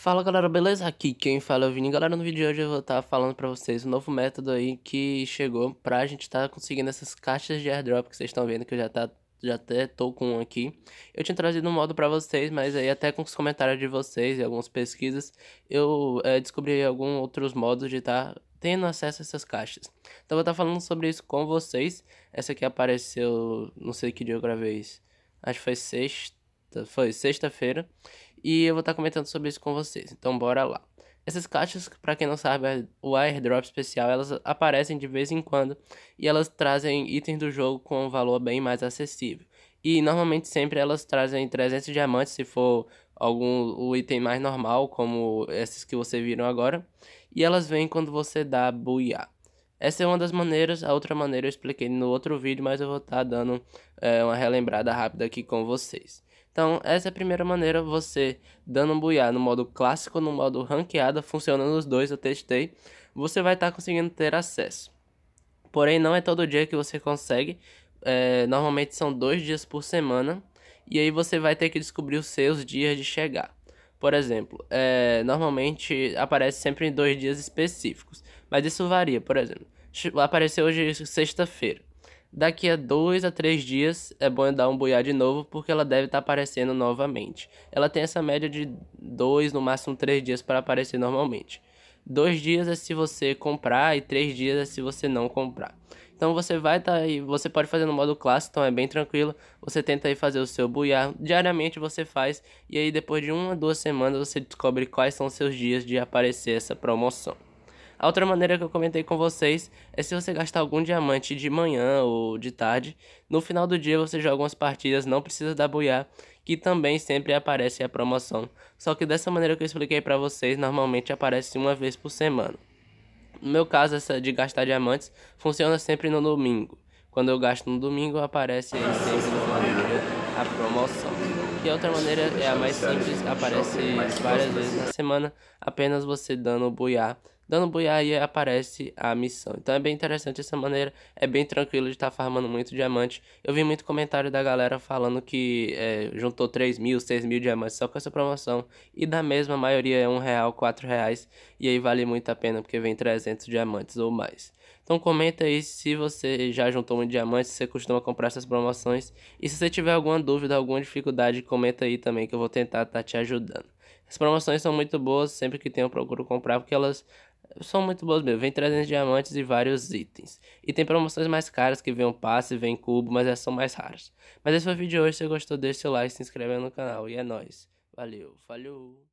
Fala galera, beleza? Aqui quem fala é o Vini. Galera, no vídeo de hoje eu vou estar tá falando pra vocês um novo método aí que chegou pra gente estar tá conseguindo essas caixas de airdrop que vocês estão vendo que eu já tá já até tô com um aqui. Eu tinha trazido um modo para vocês, mas aí até com os comentários de vocês e algumas pesquisas, eu é, descobri alguns outros modos de estar tá tendo acesso a essas caixas. Então eu vou estar tá falando sobre isso com vocês. Essa aqui apareceu, não sei que dia eu gravei isso. Acho que foi sexta Tá, foi sexta-feira, e eu vou estar tá comentando sobre isso com vocês. Então bora lá. Essas caixas, para quem não sabe, o airdrop especial, elas aparecem de vez em quando e elas trazem itens do jogo com um valor bem mais acessível. E normalmente sempre elas trazem 300 diamantes se for algum o item mais normal, como esses que você viram agora, e elas vêm quando você dá buia. Essa é uma das maneiras, a outra maneira eu expliquei no outro vídeo, mas eu vou estar tá dando é, uma relembrada rápida aqui com vocês. Então, essa é a primeira maneira, você dando um buiá no modo clássico, no modo ranqueada, funcionando os dois, eu testei, você vai estar tá conseguindo ter acesso. Porém, não é todo dia que você consegue, é, normalmente são dois dias por semana, e aí você vai ter que descobrir os seus dias de chegar. Por exemplo, é, normalmente aparece sempre em dois dias específicos, mas isso varia. Por exemplo, apareceu hoje sexta-feira. Daqui a dois a três dias é bom dar um boiá de novo, porque ela deve estar tá aparecendo novamente. Ela tem essa média de dois, no máximo três dias para aparecer normalmente. Dois dias é se você comprar e três dias é se você não comprar. Então você vai tá aí, você pode fazer no modo clássico, então é bem tranquilo. Você tenta aí fazer o seu buiar, diariamente você faz e aí depois de uma duas semanas você descobre quais são seus dias de aparecer essa promoção. A outra maneira que eu comentei com vocês é se você gastar algum diamante de manhã ou de tarde, no final do dia você joga umas partidas, não precisa dar boiar, que também sempre aparece a promoção. Só que dessa maneira que eu expliquei para vocês, normalmente aparece uma vez por semana. No meu caso, essa de gastar diamantes funciona sempre no domingo. Quando eu gasto no domingo, aparece aí sempre no a promoção. E a outra maneira é a mais simples, aparece várias vezes na semana, apenas você dando o buiar dando aí aparece a missão. Então é bem interessante essa maneira, é bem tranquilo de estar tá farmando muito diamante. Eu vi muito comentário da galera falando que é, juntou 3 mil, 6 mil diamantes só com essa promoção. E da mesma maioria é um real, quatro reais. E aí vale muito a pena porque vem 300 diamantes ou mais. Então comenta aí se você já juntou um diamante, se você costuma comprar essas promoções. E se você tiver alguma dúvida, alguma dificuldade, comenta aí também que eu vou tentar estar tá te ajudando. As promoções são muito boas, sempre que tem eu procuro comprar, porque elas são muito boas mesmo. Vem 300 diamantes e vários itens. E tem promoções mais caras que vem um passe, vem cubo, mas essas são mais raras. Mas esse foi o vídeo de hoje. Se gostou, deixa seu like, se inscreve no canal. E é nóis. Valeu, falou!